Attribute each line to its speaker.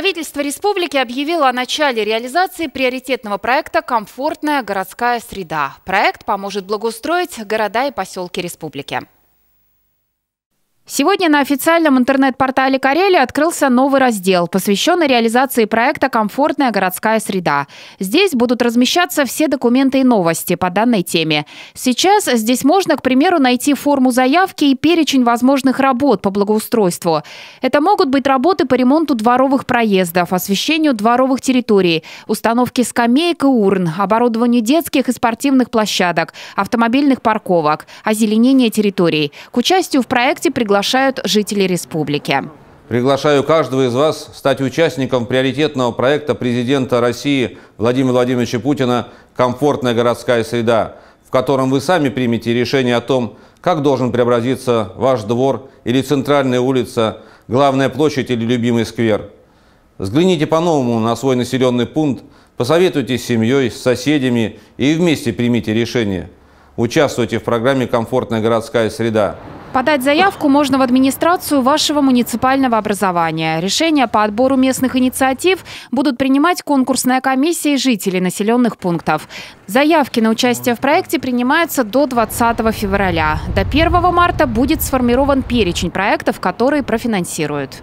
Speaker 1: Правительство республики объявило о начале реализации приоритетного проекта «Комфортная городская среда». Проект поможет благоустроить города и поселки республики. Сегодня на официальном интернет-портале Карелии открылся новый раздел, посвященный реализации проекта «Комфортная городская среда». Здесь будут размещаться все документы и новости по данной теме. Сейчас здесь можно, к примеру, найти форму заявки и перечень возможных работ по благоустройству. Это могут быть работы по ремонту дворовых проездов, освещению дворовых территорий, установке скамеек и урн, оборудованию детских и спортивных площадок, автомобильных парковок, озеленение территорий. К участию в проекте приглашаются приглашают жители республики.
Speaker 2: Приглашаю каждого из вас стать участником приоритетного проекта президента России Владимира Владимировича Путина «Комфортная городская среда», в котором вы сами примете решение о том, как должен преобразиться ваш двор или центральная улица, главная площадь или любимый сквер. Взгляните по-новому на свой населенный пункт, посоветуйтесь с семьей, с соседями и вместе примите решение. Участвуйте в программе «Комфортная городская среда».
Speaker 1: Подать заявку можно в администрацию вашего муниципального образования. Решения по отбору местных инициатив будут принимать конкурсная комиссия и жители населенных пунктов. Заявки на участие в проекте принимаются до 20 февраля. До 1 марта будет сформирован перечень проектов, которые профинансируют.